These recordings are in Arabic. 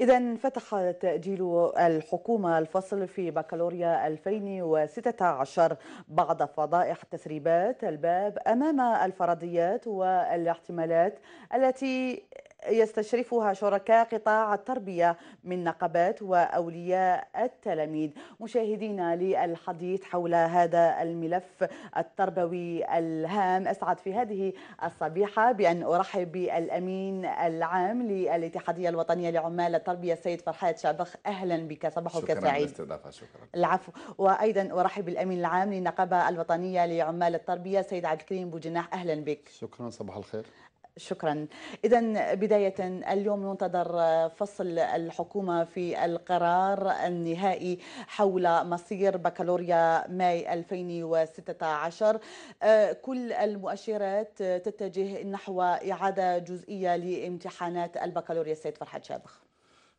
إذا فتح تأجيل الحكومة الفصل في بكالوريا 2016 بعد فضائح تسريبات الباب أمام الفرضيات والاحتمالات التي يستشرفها شركاء قطاع التربية من نقابات وأولياء التلاميذ مشاهدينا للحديث حول هذا الملف التربوي الهام أسعد في هذه الصبيحة بأن أرحب بالأمين العام للاتحادية الوطنية لعمال التربية السيد فرحات شعبخ أهلا بك صباحك سعيد شكرا شكرا العفو وأيضا أرحب بالأمين العام للنقابة الوطنية لعمال التربية السيد عبد الكريم بوجناح أهلا بك شكرا صباح الخير شكرا إذا بداية اليوم ينتظر فصل الحكومة في القرار النهائي حول مصير بكالوريا ماي 2016 أه، كل المؤشرات تتجه نحو إعادة جزئية لامتحانات البكالوريا سيد فرحات شابخ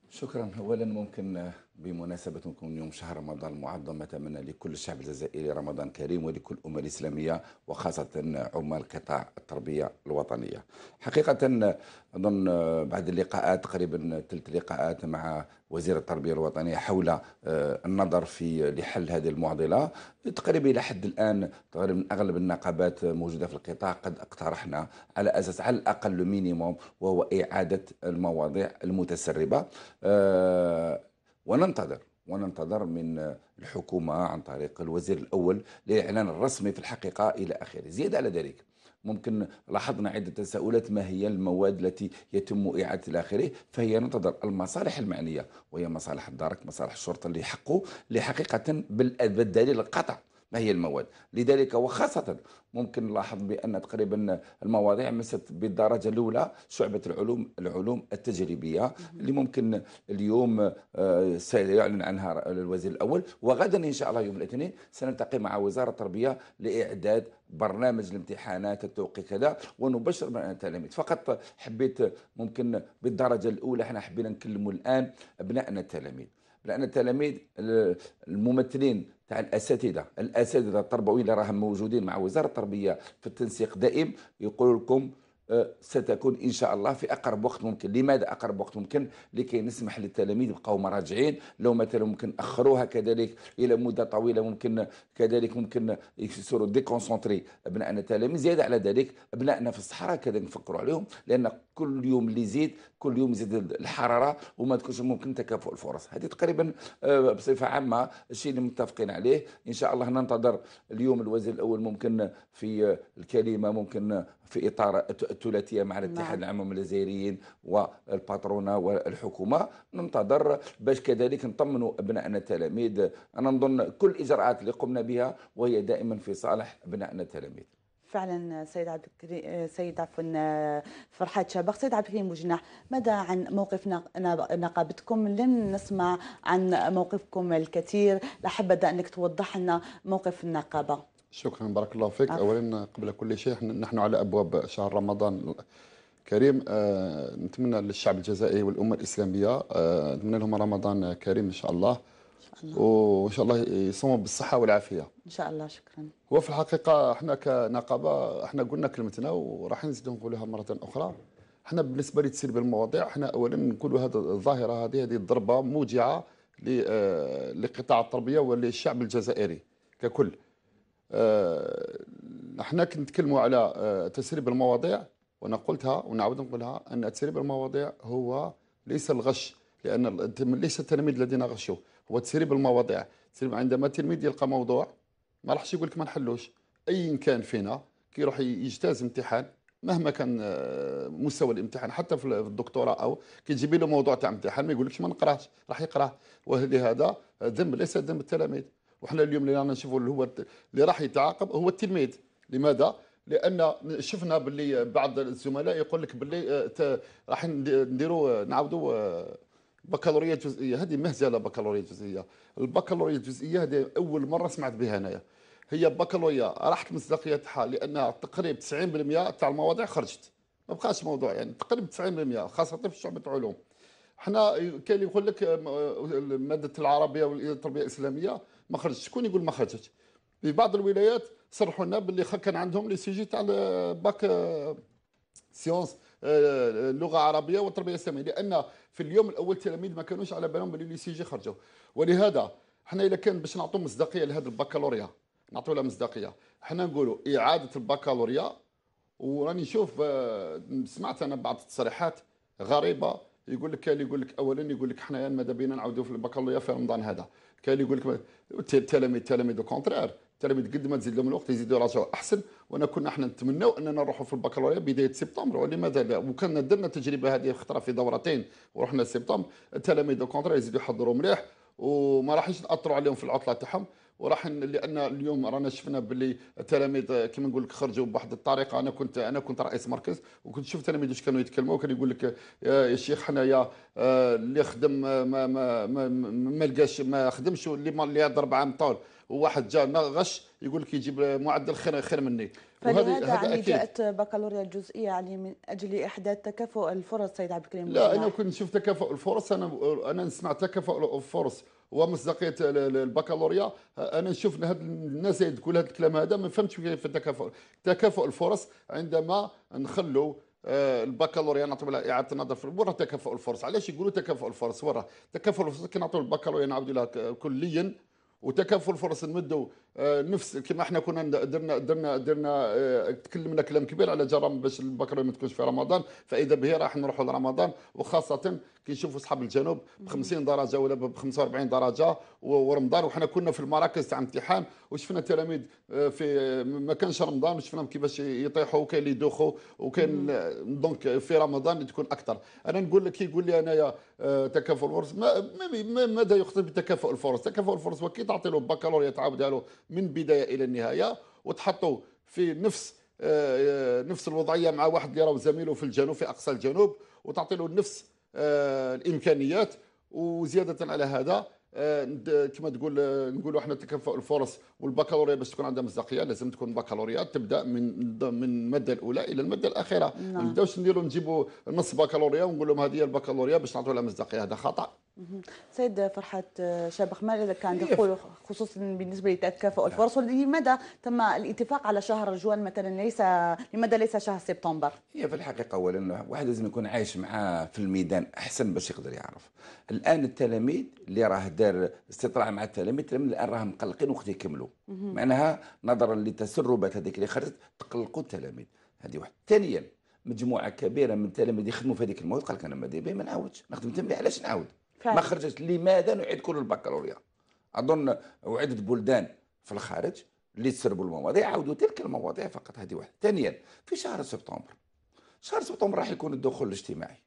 شكرا أولا ممكن بمناسبة كون يوم شهر رمضان المعظم نتمنى لكل الشعب الجزائري رمضان كريم ولكل الأمة الإسلامية وخاصة عمال قطاع التربية الوطنية حقيقة أظن بعد اللقاءات تقريبا ثلاث لقاءات مع وزير التربية الوطنية حول آه، النظر في لحل هذه المعضلة تقريبا إلى حد الآن تقريبا أغلب النقابات موجودة في القطاع قد اقترحنا على أساس على الأقل مينيموم وهو إعادة المواضيع المتسربة آه، وننتظر وننتظر من الحكومة عن طريق الوزير الأول لإعلان الرسمي في الحقيقة إلى آخره زيادة على ذلك ممكن لاحظنا عدة تساؤلات ما هي المواد التي يتم إعادة إلى آخره فهي ننتظر المصالح المعنية وهي مصالح الدرك مصالح الشرطة اللي حقه لحقيقة بالدليل القطع ما هي المواد لذلك وخاصة ممكن نلاحظ بأن تقريبا المواضيع مست بالدرجة الأولى شعبة العلوم العلوم التجريبية اللي ممكن اليوم آه، سيعلن عنها الوزير الأول وغدا إن شاء الله يوم الاثنين سنلتقي مع وزارة التربية لإعداد برنامج الامتحانات التوقي كذا ونبشر من التلاميذ فقط حبيت ممكن بالدرجة الأولى احنا حبينا نكلموا الآن أبنائنا التلاميذ لأن التلاميذ الممثلين تاع الاساتذه الاساتذه التربويين اللي راهم موجودين مع وزاره التربيه في التنسيق دائم يقول لكم ستكون ان شاء الله في اقرب وقت ممكن، لماذا اقرب وقت ممكن؟ لكي نسمح للتلاميذ يبقاو مراجعين، لو مثلا ممكن اخروها كذلك الى مده طويله ممكن كذلك ممكن يصيروا ديكونسونتري ابنائنا التلاميذ، زياده على ذلك ابنائنا في الصحراء كذلك نفكروا عليهم لان كل يوم اللي يزيد كل يوم يزيد الحراره وما تكونش ممكن تكافؤ الفرص، هذه تقريبا آه، بصفه عامه الشيء اللي متفقين عليه، ان شاء الله ننتظر اليوم الوزير الاول ممكن في الكلمه ممكن في اطار الثلاثيه مع الاتحاد نعم. العام الجزائريين والباترونه والحكومه ننتظر باش كذلك نطمنوا ابنائنا التلاميذ انا نظن كل الاجراءات اللي قمنا بها وهي دائما في صالح ابنائنا التلاميذ فعلا سيد عبد الكريم سيد عفوا فرحات شابق سيد عبد الكريم بوجناح ماذا عن موقف نقابتكم لم نسمع عن موقفكم الكثير لحبذا انك توضح لنا موقف النقابه شكرا بارك الله فيك اولا قبل كل شيء نحن على ابواب شهر رمضان كريم آه نتمنى للشعب الجزائري والامه الاسلاميه آه نتمنى لهم رمضان كريم ان شاء الله وان شاء الله يصوموا بالصحه والعافيه ان شاء الله شكرا هو في الحقيقه احنا كنقابه احنا قلنا كلمتنا وراح نزيدو نقولها مره اخرى احنا بالنسبه لتسريب المواضيع احنا اولا نقولوا هذه الظاهره هذه هذه الضربه موجعه آه، لقطاع التربيه وللشعب الجزائري ككل آه، احنا كنتكلموا على آه، تسريب المواضيع وانا قلتها ونعود نقولها ان تسريب المواضيع هو ليس الغش لان ليس التلاميذ الذين غشوا هو تسريب المواضيع تسريب عندما التلميذ يلقى موضوع ما راحش يقول لك ما نحلوش ايا كان فينا كي يروح يجتاز امتحان مهما كان آه، مستوى الامتحان حتى في الدكتوراه او كي تجيبي له موضوع تاع امتحان ما يقولكش ما نقراش راح يقراه ولهذا ذنب ليس ذنب التلاميذ وحنا اليوم اللي رانا نشوفوا اللي هو اللي راح يتعاقب هو التلميذ لماذا؟ لان شفنا باللي بعض الزملاء يقول لك باللي آه، راح نديروا آه، نعاودوا آه، بكالوريا جزئيه هذه مهزله بكالوريا جزئيه البكالوريا الجزئيه هذه اول مره سمعت بها انايا هي بكالوريا راحت مصداقيتها لانها تقريبا 90% تاع المواضيع خرجت ما بقاش موضوع يعني تقريبا 90% خاصه في شعبه علوم حنا كاين اللي يقول لك ماده العربيه والتربيه الاسلاميه ما خرجت شكون يقول ما خرجت في بعض الولايات صرحوا لنا باللي كان عندهم لي سيجي تاع باك آه، سيونس اللغه آه، العربيه والتربيه الاسلاميه لان في اليوم الاول التلاميذ ما كانوش على بالهم باللي لي سيجي خرجوا ولهذا حنا اذا كان باش نعطوا مصداقيه لهذا البكالوريا نعطوا لها مصداقيه حنا نقولوا اعاده البكالوريا وراني نشوف آه، سمعت انا بعض التصريحات غريبه يقول لك اللي يقول لك اولا يقول لك حنايا ماذا بينا نعاودوا في البكالوريا في رمضان هذا كاين اللي يقول لك التلاميذ التلاميذ كونترير التلاميذ قد ما تزيد لهم الوقت يزيدوا راسهم احسن وانا كنا احنا نتمناو اننا نروحوا في البكالوريا بدايه سبتمبر ولماذا لا وكنا درنا التجربه هذه خطره في دورتين ورحنا سبتمبر التلاميذ كونترير يزيدوا يحضروا مليح وما راحش ناثروا عليهم في العطله تاعهم وراح لان اليوم رانا شفنا باللي التلاميذ آه، كما نقول لك خرجوا بواحد الطريقه انا كنت انا كنت رئيس مركز وكنت شفت التلاميذ واش كانوا يتكلموا وكان يقول لك يا شيخ حنايا آه، اللي خدم آه، ما ما ما ما, ما لقاش ما خدمش اللي ضرب عام طول وواحد جا غش يقول لك يجيب معدل خير خير مني فلهذا يعني جاءت بكالوريا الجزئيه يعني من اجل احداث تكافؤ الفرص سيد عبد الكريم لا نعم. انا كنت نشوف تكافؤ الفرص انا انا نسمع تكافؤ الفرص ومصداقيه البكالوريا انا نشوف ان هاد الناس تقول هذا الكلام هذا ما فهمتش في التكافؤ تكافؤ الفرص عندما نخلو آه، البكالوريا نعطيو لها اعاده النظر في وراه تكافؤ الفرص علاش يقولوا تكافؤ الفرص وراه تكافؤ الفرص كي نعطيو البكالوريا نعاودوا لها كليا وتكافؤ الفرص نمدوا آه، نفس كما احنا كنا درنا درنا درنا آه، تكلمنا كلام كبير على جرام باش البكره ما تكونش في رمضان فاذا به راح نروحوا لرمضان وخاصه كي نشوفوا اصحاب الجنوب ب 50 درجه ولا ب 45 درجه ورمضان وحنا كنا في المراكز تاع امتحان وشفنا تلاميذ آه، في ما كانش رمضان وشفناهم كيفاش يطيحوا وكاين اللي يدوخوا وكاين دونك في رمضان تكون اكثر انا نقول لك كي يقول لي انايا تكافؤ الفرص ما ماذا يقصد بتكافؤ الفرص تكافؤ الفرص وكي تعطي له البكالوريا تعاودها له من بدايه الى النهايه وتحطوا في نفس آه، آه، نفس الوضعيه مع واحد اللي راهو زميله في الجنوب في اقصى الجنوب وتعطي له نفس آه، الامكانيات وزياده على هذا كما تقول نقولوا احنا تكافؤ الفرص والبكالوريا باش تكون عندها مصداقيه لازم تكون بكالوريا تبدا من من الماده الاولى الى الماده الاخيره ما نعم. نبداوش نديروا نجيبوا نص بكالوريا ونقول لهم هذه هي البكالوريا باش نعطوا لها مصداقيه هذا خطا سيد فرحات آه، شابخ ماذا كان يقول خصوصا بالنسبه لتكافؤ نعم. الفرص ولماذا تم الاتفاق على شهر جوان مثلا ليس لماذا ليس شهر سبتمبر؟ هي في الحقيقه اولا واحد لازم يكون عايش معاه في الميدان احسن باش يقدر يعرف. الان التلاميذ اللي راه دار استطلاع مع التلاميذ من الان راهم مقلقين وقت يكملوا معناها نظرا لتسربات هذيك اللي خرجت تقلقوا التلاميذ هذه واحد ثانيا مجموعه كبيره من التلاميذ يخدموا في هذيك المواد قال لك انا ما ما نعاودش نخدم تنبيه علاش نعاود ما خرجت لماذا نعيد كل البكالوريا اظن وعده بلدان في الخارج اللي تسربوا المواضيع عاودوا تلك المواضيع فقط هذه واحده ثانيا في شهر سبتمبر شهر سبتمبر راح يكون الدخول الاجتماعي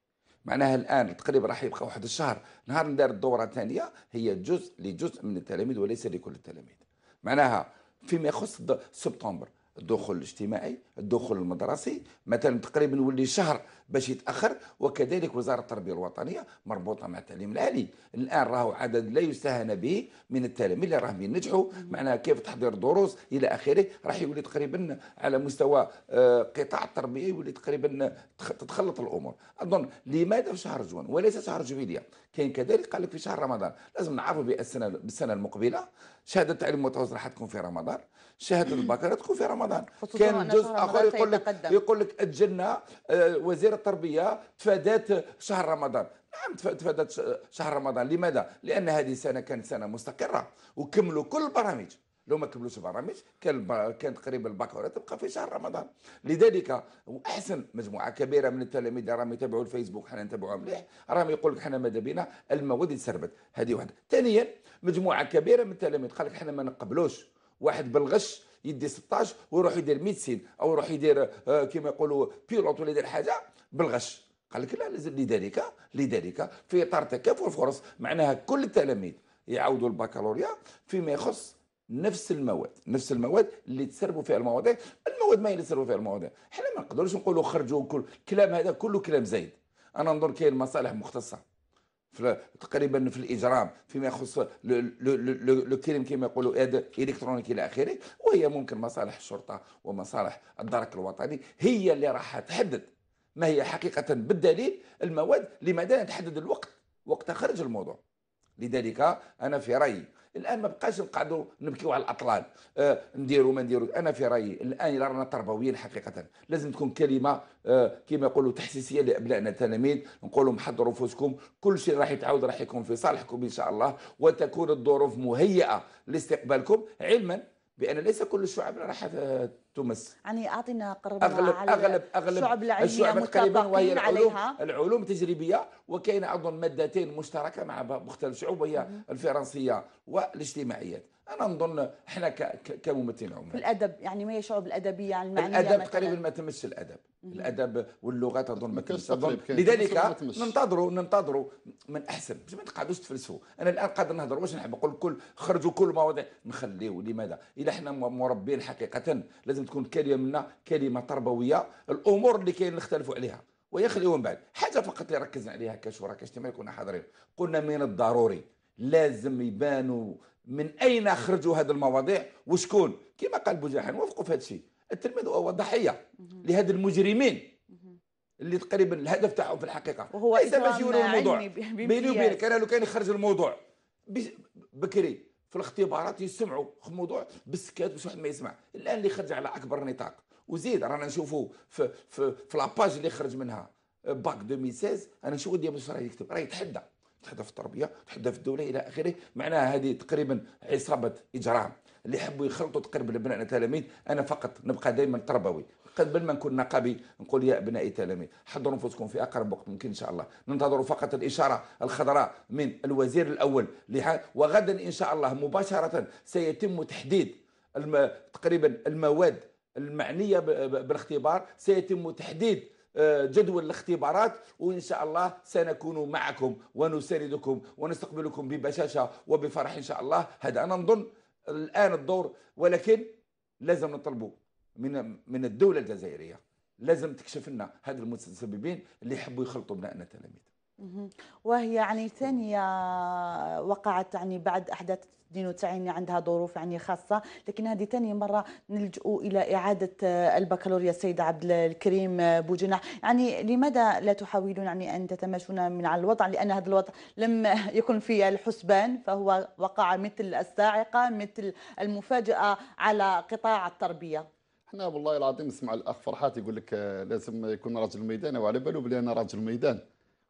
معناها الان تقريبا راح يبقى واحد الشهر نهار ندار الدوره الثانيه هي جزء لجزء من التلاميذ وليس لكل التلاميذ معناها فيما يخص سبتمبر الدخول الاجتماعي الدخول المدرسي مثلا تقريبا نولي شهر باش يتاخر وكذلك وزاره التربيه الوطنيه مربوطه مع التعليم العالي الان راهو عدد لا يستهان به من التلاميذ اللي راهم ينجحوا معناها كيف تحضير دروس الى اخره راح يولي تقريبا على مستوى آه، قطاع التربيه يولي تقريبا تتخلط الامور اظن لماذا في شهر جوان وليس شهر جويليه كاين كذلك قال لك في شهر رمضان لازم نعرفوا بالسنه بالسنه المقبله شهاده التعليم المتوسط راح تكون في رمضان شهاده البكالوريا تكون في رمضان كان جزء اخر يقول لك يقول لك اجلنا آه، وزير التربيه تفادات شهر رمضان نعم تفادات شهر رمضان لماذا لان هذه السنه كانت سنه مستقره وكملوا كل البرامج لو ما كملوش البرامج كان كان تقريبا الباكورة تبقى في شهر رمضان لذلك احسن مجموعه كبيره من التلاميذ راهم يتابعوا الفيسبوك حنا نتابعوها مليح راهم يقول لك حنا ماذا بينا المواد تسربت هذه واحده ثانيا مجموعه كبيره من التلاميذ قال لك حنا ما نقبلوش واحد بالغش يدي 16 ويروح يدير ميدسين او يروح يدير آه، كما يقولوا بيلوت ولا يدير حاجه بالغش قال لك لا لازم لذلك لذلك في اطار تكافؤ الفرص معناها كل التلاميذ يعاودوا البكالوريا فيما يخص نفس المواد نفس المواد اللي تسربوا فيها المواضيع المواد ما اللي تسربوا فيها المواضيع احنا ما نقدروش نقولوا خرجوا كل كلام هذا كله كلام زايد انا نظن كاين مصالح مختصه في تقريبا في الاجرام فيما يخص لو كريم كما يقولوا اد الكترونيك الى اخره وهي ممكن مصالح الشرطه ومصالح الدرك الوطني هي اللي راح تحدد ما هي حقيقة بالدليل المواد لماذا نتحدد الوقت وقت خرج الموضوع لذلك أنا في رأيي الآن ما بقاش نقعدوا نبكيو على الأطلال آه نديروا ما نديروا أنا في رأيي الآن إلا رانا تربويين حقيقة لازم تكون كلمة آه كما يقولوا تحسيسية لأبنائنا التلاميذ نقول لهم حضروا أنفسكم كل شيء راح يتعاود راح يكون في صالحكم إن شاء الله وتكون الظروف مهيئة لاستقبالكم علما بأن ليس كل الشعب راح تمس يعني اعطينا قررنا اغلب على اغلب اغلب الشعب العلميه الشعب وهي العلوم عليها. العلوم التجريبيه وكاين اظن مادتين مشتركه مع مختلف الشعوب وهي الفرنسيه والاجتماعيات انا نظن احنا كممثلين عمال الادب يعني ما يشعر بالادبيه عن المعنيه الادب تقريبا ما تمس الادب الادب واللغات اظن ما تمس اظن لذلك ننتظروا ننتظروا من احسن ما تقعدوش تفلسفوا انا الان قادر نهضر واش نحب نقول كل خرجوا كل مواضيع نخليه لماذا اذا احنا مربين حقيقه لازم تكون كلمه منا كلمه تربويه الامور اللي كاين نختلفوا عليها ويخليوا من بعد حاجه فقط اللي ركزنا عليها كشركاء اجتماعي كنا حاضرين قلنا من الضروري لازم يبانوا من اين خرجوا هذه المواضيع وشكون كما قال بوجاحي نوافقوا في هذا الشيء التلميذ هو ضحيه لهذا المجرمين اللي تقريبا الهدف تاعهم في الحقيقه وهو ليس باش يوروا الموضوع بيني وبينك انا لو كان يخرج الموضوع بكري في الاختبارات يسمعوا موضوع بالسكات باش واحد ما يسمع الان اللي خرج على اكبر نطاق وزيد رانا نشوفوا في في, في لاباج اللي خرج منها باك 2016 انا نشوف ديما راه يكتب راه يتحدى تحدى في التربيه تحدى في الدوله الى اخره معناها هذه تقريبا عصابه اجرام اللي يحبوا يخلطوا تقريبا ابنائنا تلاميذ انا فقط نبقى دائما تربوي قبل ما نكون نقابي نقول يا ابنائي التلاميذ حضروا انفسكم في اقرب وقت ممكن ان شاء الله ننتظر فقط الاشاره الخضراء من الوزير الاول وغدا ان شاء الله مباشره سيتم تحديد الم... تقريبا المواد المعنيه بالاختبار سيتم تحديد آه، جدول الاختبارات وإن شاء الله سنكون معكم ونساندكم ونستقبلكم ببشاشة وبفرح إن شاء الله هذا أنا نظن الآن الدور ولكن لازم نطلبوا من من الدولة الجزائرية لازم تكشف لنا هاد المتسببين اللي يحبوا يخلطوا بنائنا التلاميذ وهي يعني ثانية وقعت يعني بعد أحداث 92 عندها ظروف يعني خاصة لكن هذه ثاني مرة نلجأ إلى إعادة البكالوريا السيدة عبد الكريم بوجناح يعني لماذا لا تحاولون يعني أن تتماشون من على الوضع لأن هذا الوضع لم يكن في الحسبان فهو وقع مثل الصاعقة مثل المفاجأة على قطاع التربية احنا والله العظيم نسمع الاخ فرحات يقول لك آه، لازم يكون رجل ميدان وعلى باله بلي انا رجل ميدان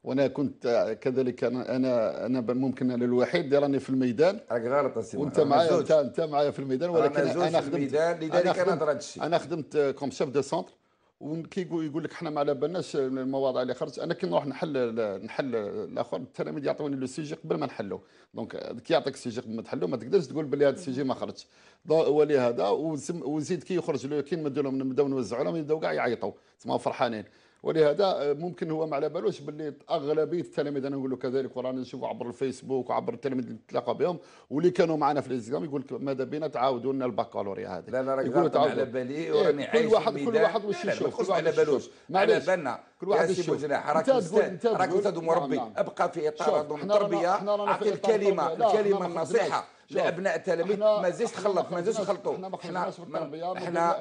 وانا كنت كذلك انا انا ممكن انا الوحيد اللي راني في الميدان راك غلط وانت معايا انت انت معايا في الميدان ولكن انا, أنا خدمت الميدان لذلك انا درت انا خدمت كوم شيف دو سونتر وكي يقول لك حنا ما على بالناش المواضع اللي خرجت انا كي نروح نحل نحل الاخر التلاميذ يعطوني لو سيجي قبل ما نحلو دونك كي يعطيك السيجي قبل ما تحلو ما تقدرش تقول بلي هذا السيجي ما خرجش ولهذا وزيد كي يخرج كي نبداو نبداو نوزعوا لهم يبداو كاع يعيطوا تسمى فرحانين ولهذا آه، ممكن هو ما على بالوش باللي اغلبيه التلاميذ انا نقول كذلك ورانا نشوفوا عبر الفيسبوك وعبر التلاميذ اللي نتلاقى بهم واللي كانوا معنا في الانستغرام يقول لك ماذا بينا تعاودوا لنا البكالوريا هذه لا لا راك على بالي إيه، وراني عايش كل واحد كل واحد واش يشوف كل على بالوش على بالنا كل واحد يشوف راك استاذ راك استاذ مربي نعم، نعم. ابقى في اطار التربيه اعطي الكلمه الكلمه النصيحه لابناء التلاميذ ما زلت تخلط ما زلت تخلطوا احنا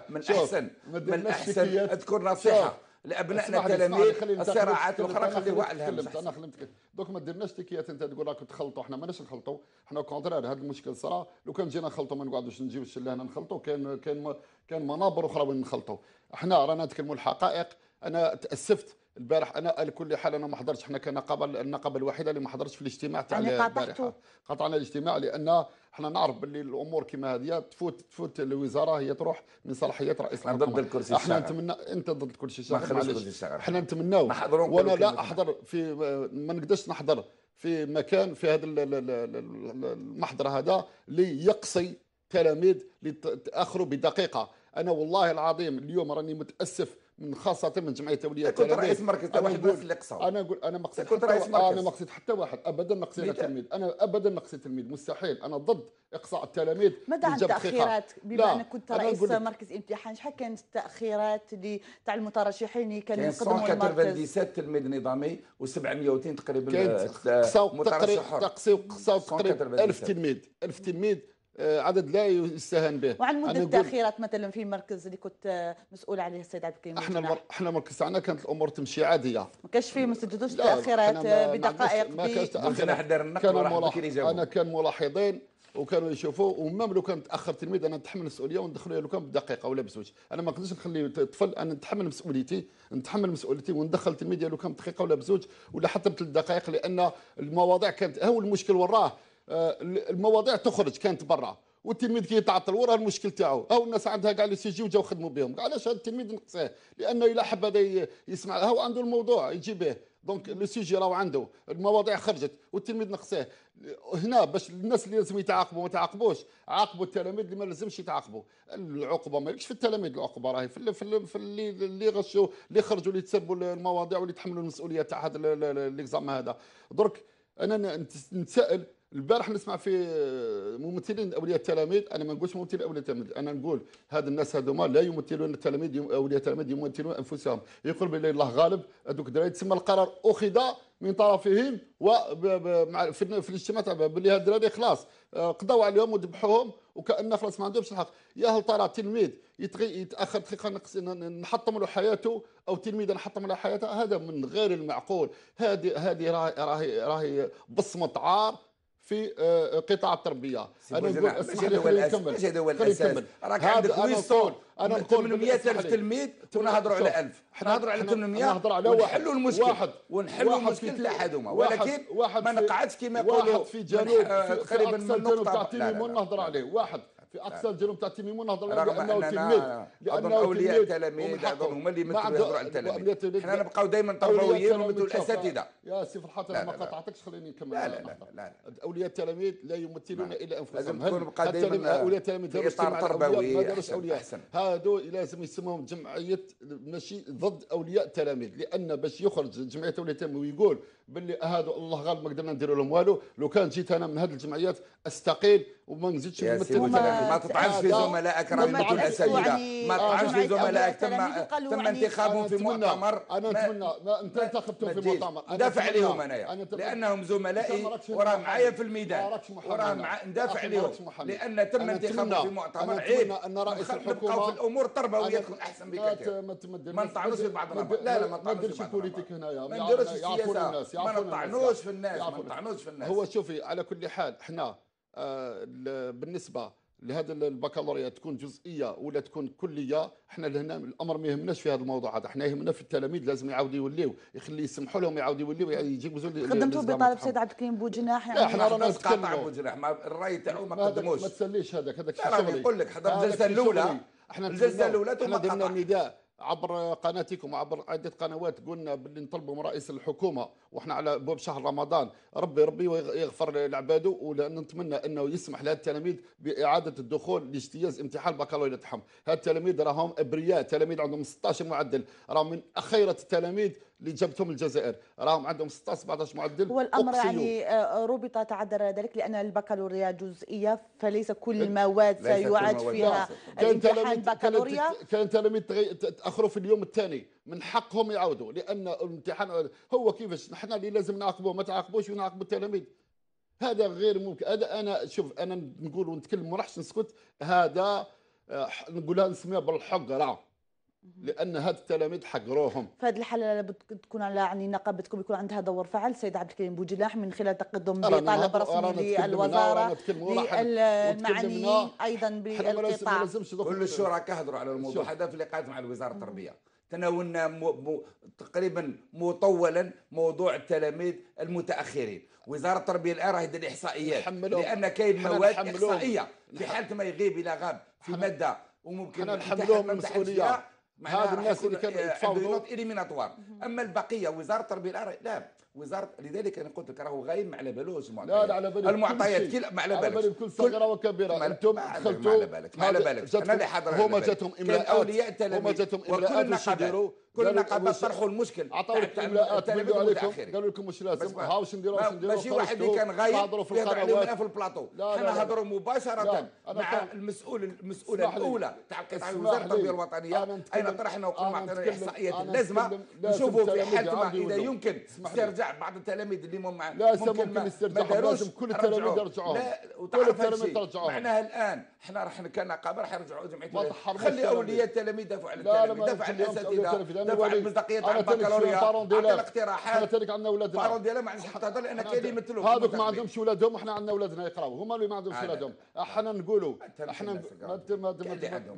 من احسن من احسن اذكر نصيحه لابنائنا التلاميذ الصراعات الاخرى خليوها لها انا خلمتك دوك ما ديرناش تيكيات انت تقول راك تخلطوا احنا ماناش نخلطوا احنا كونترير هذا المشكل صرا لو كان جينا نخلطوا ما نقعدوش نجيو هنا نخلطوا كان كان كان منابر اخرى وين نخلطوا احنا رانا نتكلموا الحقائق انا تاسفت البارح انا على كل حال انا ما حضرتش احنا كنقابه النقابه الوحيده اللي ما حضرتش في الاجتماع تاع يعني البارحه قطعنا الاجتماع لان احنا نعرف باللي الامور كما هذه تفوت تفوت الوزاره هي تروح من صلاحيات رئيس الحكومه ضد الكرسي احنا نتمنى انت ضد الكرسي الشعب احنا نتمناو وانا لا احضر في ما نقدرش نحضر في مكان في هذا المحضر هذا اللي يقصي تلاميذ لتاخروا تاخروا بدقيقه انا والله العظيم اليوم راني متاسف خاصه من جمعيه التوليه كنت رئيس مركز واحد الناس اللي انا نقول انا مقصد كنت رئيس مركز انا مقصد حتى واحد ابدا ما على التلميذ انا ابدا نقصي التلميذ مستحيل انا ضد اقصاء التلاميذ ماذا عن التاخيرات بما انك كنت رئيس مركز امتحان شحال كانت التاخيرات اللي تاع المترشحين اللي كانوا يقدموا المركز 197 تلميذ نظامي و702 تقريبا آه، مترشح قصاو تقريبا 1000 تلميذ 1000 تلميذ آه، عدد لا يستهان به وعن مده التاخيرات مثلا في مركز اللي كنت آه، مسؤول عليه السيد عبد الكريم احنا مر... احنا المركز تاعنا كانت الامور تمشي عاديه ما كانش فيه ما سجلوش تاخيرات آه، بدقائق ما كانش تاخير انا كان ملاحظين وكانوا يشوفوا ومام لو كان تاخر تلميذ انا نتحمل المسؤوليه وندخلوا لو كان بدقيقه ولا بزوج انا ما نقدرش نخلي الطفل انا نتحمل مسؤوليتي نتحمل مسؤوليتي وندخل تلميذ لو كان بدقيقه ولا بزوج ولا حتى بثلاث دقائق لان المواضيع كانت هو المشكل وراه آه، المواضيع تخرج كانت برا والتلميذ كي يتعطل وراه المشكل تاعو او الناس عندها كاع لي سيجي وجاو خدموا بهم علاش هذا التلميذ نقصاه لانه الا حب هذا يسمع هو عنده الموضوع يجيبه دونك لو سيجي راهو عنده المواضيع خرجت والتلميذ نقصاه هنا باش الناس اللي لازم يتعاقبوا ما تعاقبوش عاقبوا التلاميذ اللي ما لازمش يتعاقبوا العقوبه ما يكش في التلاميذ العقوبه راهي في اللي في اللي اللي غشوا اللي خرجوا اللي تسربوا المواضيع واللي تحملوا المسؤوليه تاع هذا ليكزام هذا درك انا نتسائل البارح نسمع في ممثلين اولياء التلاميذ انا ما نقولش ممثلين اولياء التلاميذ انا نقول هاد الناس هذوما لا يمثلون التلاميذ اولياء التلاميذ يمثلون انفسهم يقول بالله الله غالب هذوك الدراري تسمى القرار اخذ من طرفهم في الاجتماع تاع باللي هاد الدراري خلاص آه، قضاو عليهم وذبحوهم وكان خلاص ما عندهمش الحق يا هل ترى تلميذ يتاخر دقيقه نحطم له حياته او تلميذ نحطم له حياته هذا من غير المعقول هذه هذه راهي راهي راهي بصمه عار في آه، قطاع التربيه انا نقول اسمح لي خليني نكمل هذا هو الاساس راك عندك ويستون انا نقول 800 الف تلميذ ونهضروا على 1000 حنا نهضروا على 800 نهضروا على واحد نحلوا المشكل واحد ونحلوا المشكل احد هما ولكن واحد ما نقعدش كما يقولوا واحد في جنوب تقريبا من نقطه تعطيني نهضر عليه واحد في اقصى نعم. الجنوب تاع التلميذ ونهضر على انه تلميذ لانه اولياء التلاميذ هذول هما اللي يمثلوا يهضروا على التلاميذ احنا نبقاو دائما تربويين ونمثلوا الاساتذه يا سي فرحات انا ما قطعتكش خليني نكمل لا لا لا اولياء التلاميذ لا يمثلون نعم. الا انفسهم لازم تكون دائما اولياء التلاميذ في اطار تربوي احسن هادو لازم يسموهم جمعيه ماشي ضد اولياء التلاميذ لان باش يخرج جمعيه اولياء التلاميذ ويقول باللي هادو الله غالب ما قدرنا نديروا لهم والو لو كان جيت انا من هذه الجمعيات استقيل وما نزيدش نمثل ما تطعنش في زملائك راهم انتم الاساتذه ما آه، تطعنش في زملائك تم إيه؟ تم انتخابهم في مؤتمر انا نتمنى انت انتخبتهم في مؤتمر ندافع عليهم انايا لانهم زملائي وراه معايا في الميدان وراه ندافع عليهم لان تم انتخابهم في مؤتمر عيب ان رئيس الحكومه في الامور التربويه تكون احسن بكثير ما نطعنوش في بعضنا لا لا ما نطعنوش في بعضنا ما نديرش السياسه الناس ما نطعنوش في الناس ما نطعنوش في الناس هو شوفي على كل حال احنا آه بالنسبه لهذا البكالوريا تكون جزئيه ولا تكون كليه احنا لهنا الامر ما يهمناش في هذا الموضوع هذا احنا يهمنا في التلاميذ لازم يعاودوا يوليو يخلي يسمحوا لهم يعاودوا يوليو يعني يجيبوا قدمتوا بطالب سيد عبد الكريم بوجناح يعني احنا رانا قاطع بوجناح الراي تاعو ما قدموش ما تسليش هذاك هذاك لا نقول لك حضر الجلسه الاولى احنا الجلسه الاولى ثم درنا نداء عبر قناتكم وعبر عدة قنوات قلنا باللي نطلبوا من رئيس الحكومة وإحنا على باب شهر رمضان ربي ربي يغفر لعباده نتمنى أنه يسمح لهذا التلاميذ بإعادة الدخول لاجتياز امتحان بكالوريا تاعهم هاد التلاميذ راهم أبرياء تلاميذ عندهم 16 معدل راهم من أخيرة التلاميذ اللي جابتهم الجزائر راهم عندهم 16 17 معدل والامر يعني آه، ربط تعذر ذلك لان البكالوريا جزئيه فليس كل المواد سيعاد فيها الامتحان البكالوريا كان تلاميذ تاخروا في اليوم الثاني من حقهم يعاودوا لان الامتحان هو كيفاش نحن اللي لازم نعاقبوه ما تعاقبوش ونعاقبوا التلاميذ هذا غير ممكن هذا انا شوف انا نقول ونتكلم ما راحش نسكت هذا آه، نقولها نسميها بالحق راه لان هاد التلاميذ حقروهم فهاد الحاله تكون على يعني نقابتكم يكون عندها دور فعل سيد عبد الكريم بوجلاح من خلال تقدم بطلب رسمي للوزاره للمعنيين ايضا بالقطاع كل الشركاء هضروا على الموضوع هذا في لقاءات مع الوزاره التربيه تناولنا مو مو تقريبا مطولا موضوع التلاميذ المتاخرين وزاره التربيه الان راهي دير احصائيات لان كاين مواد احصائيه في حاله ما يغيب الى غاب في ماده وممكن نحملوهم المسؤوليه هذا الناس اللي كانوا إيه، يتفاوضوا اليميناتوار اما البقيه وزاره التربيه لا وزاره لذلك انا قلت لك راهو غايم على بالوش المعطيات لا لا على بالي المعطيات كل ما على بالك على بالي بكل صغيره وكبيره انتم دخلتوا على بالك ما على بالك انا اللي حاضر هما جاتهم املاءات اولياء التلاميذ هما جاتهم املاءات وش يديروا كل النقابات طرحوا المشكل عطاو لك املاءات بلوا عليكم قالوا لكم واش لازم ها واش نديروا واش نديروا ماشي واحد اللي كان غايم غايب في القنوات في البلاطو حنا هضروا مباشره مع المسؤول المسؤوله الاولى تاع القطاع وزاره التربيه الوطنيه اين طرحنا وقلنا احصائيات اللازمه نشوفوا في حالتنا اذا يمكن استرجاع بعض التلاميذ اللي هم لا ممكن, ممكن يسترجعوا لازم كل التلاميذ يرجعوا لا كل التلاميذ ترجعوا معناها الان احنا راح كنقابه راح يرجعوا جمعيه خلي اولياء التلاميذ يدافعوا على التلاميذ دافع على الاساتذه دافع على المصداقيه تاع البكالوريا عطى الاقتراحات انا تلك عندنا ولادنا بارون ديالها ما عندناش حتى تهضر لان كاين اللي يمثلوا هذوك ما عندهمش اولادهم احنا عندنا اولادنا يقراوا هما اللي ما عندهمش اولادهم احنا نقولوا احنا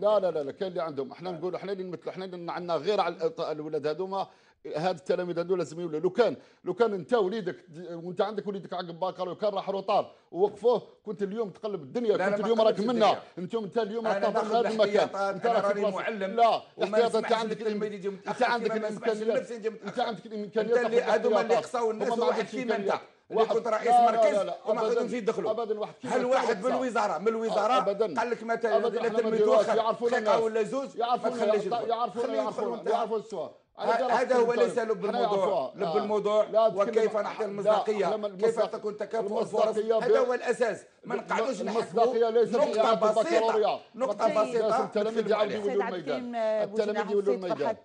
لا لا لا كاين اللي عندهم احنا نقولوا احنا اللي نمثلوا احنا عندنا غير على الاولاد هذوما هاد التلاميذ هذول لازم يولي لو كان لو كان انت وليدك وانت عندك وليدك عقب باكر لو كان راح روطار ووقفوه كنت اليوم تقلب الدنيا كنت اليوم راك منا انت انت اليوم راك تاخذ هذا المكان انت راك معلم لا وما انت عندك انت عندك الامكانيات انت عندك الامكانيات اللي هذوما اللي قصاو الناس واحد كيما انت واحد كنت رئيس مركز وما خدهم في دخله ابدا واحد هل واحد من الوزاره من الوزاره قال لك مثلا تلميذ يعرفوا يعرفونا ولا زوج يعرفوا يعرفونا يعرفوا السؤال هذا هو ليس لب الموضوع لب آه. الموضوع وكيف نعطي المصداقيه كيف تكون تكافؤ الفرص هذا هو الاساس ما نقعدوش نحسبوا نقطه بسيطه نقطه بسيطه آه، التلاميذ يعاودوا يولوا الميدان التلاميذ يولوا الميدان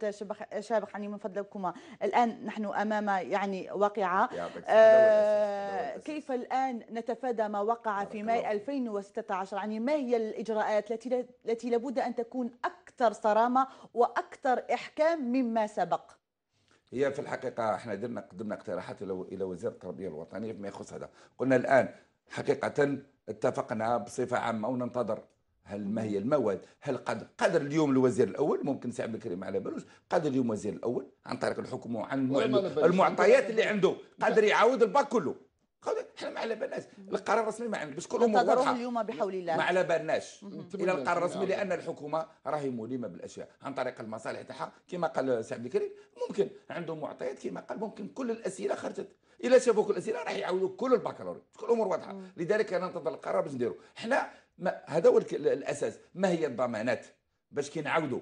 شابخني من فضلكما الان نحن امام يعني واقعه آه، كيف الان نتفادى ما وقع في ماي 2016 يعني ما هي الاجراءات التي التي لابد ان تكون اكثر اكثر صرامه واكثر احكام مما سبق هي في الحقيقه احنا درنا قدمنا اقتراحات الى وزير التربيه الوطنيه فيما يخص هذا قلنا الان حقيقه اتفقنا بصفه عامه وننتظر هل ما هي المواد هل قدر قدر اليوم الوزير الاول ممكن سي عبد الكريم على بالوش قدر اليوم الوزير الاول عن طريق الحكومه وعن المعطيات اللي عنده قدر يعاود الباك كله احنا ما على بالناش القرار الرسمي ما عندنا باش كل الامور واضحه اليوم بحول الله ما على بالناش الى القرار الرسمي لان الحكومه راهي ملمه بالاشياء عن طريق المصالح تاعها كما قال سي عبد الكريم ممكن عندهم معطيات كما قال ممكن كل الاسئله خرجت شافوا كل الاسئله راح يعاودوا كل البكالوريا كل الامور واضحه لذلك انا ننتظر القرار باش نديرو احنا هذا هو الاساس ما هي الضمانات باش كي نعاودوا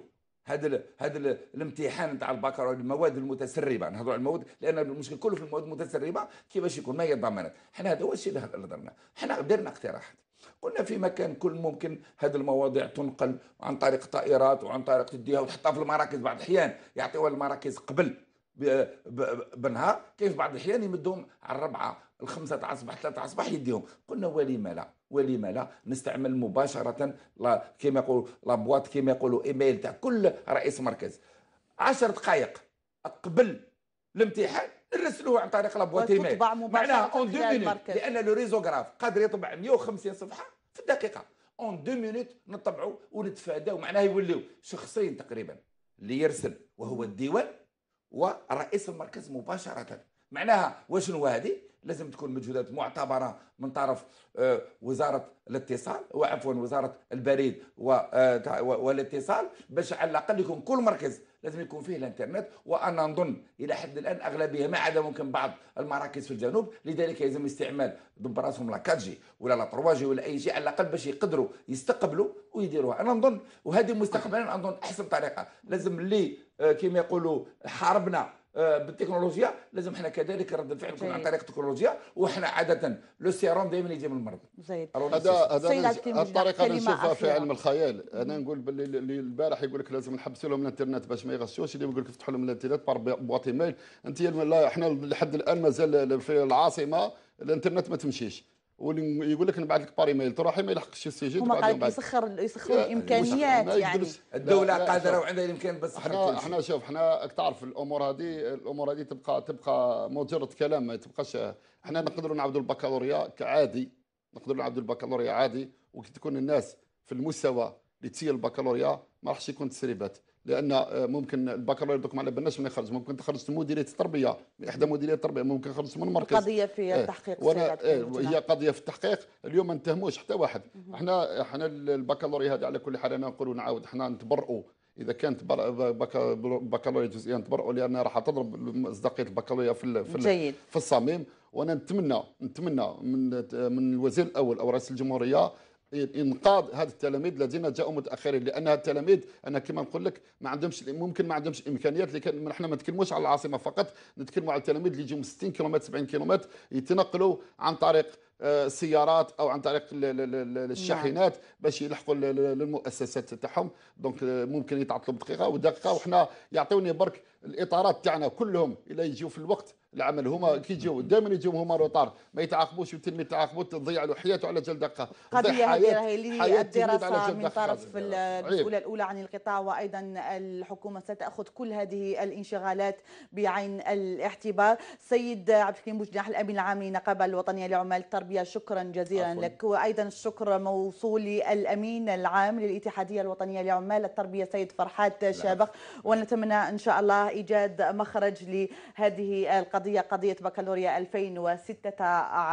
هذا هذا الامتحان نتاع البكالوريا المواد المتسربه نهضروا على المواد لان المشكل كله في المواد المتسربه كيفاش يكون ما هي الضمانات حنا هذا هو الشيء اللي هضرنا حنا درنا اقتراحات قلنا في مكان كل ممكن هذه المواضيع تنقل عن طريق طائرات وعن طريق تديها وتحطها في المراكز بعض الاحيان يعطيوها المراكز قبل بالنهار كيف بعض الاحيان يمدهم على الربعه الخمسه تاع الصباح ثلاثه تاع الصباح يديهم قلنا ولم لا ولما لا نستعمل مباشره كما يقول بواط كما يقولوا ايميل تاع كل رئيس مركز 10 دقائق قبل الامتحان نرسلوه عن طريق لابواط ايميل معناها اون دو مينوت لان لو ريزوغراف قادر يطبع 150 صفحه في الدقيقه اون دو مينوت نطبعوا ونتفاداو معناها يوليو شخصين تقريبا اللي يرسل وهو الديوان ورئيس المركز مباشره معناها واشنو هذه لازم تكون مجهودات معتبرة من طرف آه، وزارة الاتصال وعفوا وزارة البريد آه، والاتصال باش على الأقل يكون كل مركز لازم يكون فيه الانترنت وانا نظن الى حد الان اغلبيه ما عدا ممكن بعض المراكز في الجنوب لذلك يلزم استعمال راسهم لا 4 جي ولا لا 3 جي ولا اي جي على الاقل باش يقدروا يستقبلوا ويديروها انا نظن وهذه مستقبلا نظن احسن طريقه لازم اللي آه، كما يقولوا حاربنا آه، بالتكنولوجيا لازم احنا كذلك رد الفعل يكون عن طريق التكنولوجيا وحنا عاده لو سيروم دائما يجي من المرض زيد هذا هذا الطريقه اللي نشوفها في علم الخيال انا نقول باللي البارح يقول لك لازم نحبسوا لهم الانترنت باش ما يغشوش اللي يقول لك افتحوا لهم الانترنت بار بواط ايميل انت لا احنا لحد الان مازال في العاصمه الانترنت ما تمشيش يقول لك نبعث لك بار ايميل تروحي ما يلحقش السجن هما قاعدين يسخر يسخروا الامكانيات يعني الدوله قادره وعندها الامكان بس احنا احنا شوف احنا تعرف الامور هذه الامور هذه تبقى تبقى مجرد كلام ما تبقاش احنا نقدروا نعبدوا البكالوريا كعادي نقدروا نعبدوا البكالوريا عادي وكي تكون الناس في المستوى اللي تسير البكالوريا ما راحش يكون تسريبات لان آه، ممكن البكالوريا يردوك على بالناس من يخرج ممكن تخرج من مديريه التربيه من احدى مديريات التربيه ممكن خرجت من مركز قضيه في التحقيق إيه، وانا إيه، هي قضيه في التحقيق اليوم ما نتهموش حتى واحد احنا احنا البكالوريا هذا على كل حال انا نقول نعاود احنا نتبرؤوا اذا كانت بكالوريا جزئيا تبرؤوا لان راح تضرب مصداقيه البكالوريا في في, في الصميم وانا نتمنى نتمنى من من الوزير الاول او رئيس الجمهوريه انقاذ هذا التلاميذ الذين جاءوا متاخرين لان هذه التلاميذ انا كما نقول لك ما عندهمش ممكن ما عندهمش الامكانيات اللي كان احنا ما نتكلموش على العاصمه فقط نتكلموا على التلاميذ اللي يجيو من 60 كيلومتر 70 كيلومتر يتنقلوا عن طريق السيارات آه، او عن طريق نعم. الشاحنات باش يلحقوا للمؤسسات تاعهم دونك آه، ممكن يتعطلوا بدقيقه ودقيقه وحنا يعطوني برك الاطارات تاعنا كلهم الا يجيو في الوقت العمل هما كي يجيو دائما يجيو هما روطار ما يتعاقبوش وتم يتعاقبوا تضيع له حياته على جلد دقه قضيه هذه اللي هي الدراسه من طرف المسؤوله الاولى عن القطاع وايضا الحكومه ستاخذ كل هذه الانشغالات بعين الاعتبار سيد عبد الحكيم بوجناح الامين العام للنقابه الوطنيه لعمال التربيه شكرا جزيلا أفل. لك وايضا الشكر موصول للامين العام للاتحاديه الوطنيه لعمال التربيه سيد فرحات شابخ ونتمنى ان شاء الله ايجاد مخرج لهذه القضيه القضية قضية بكالوريا 2016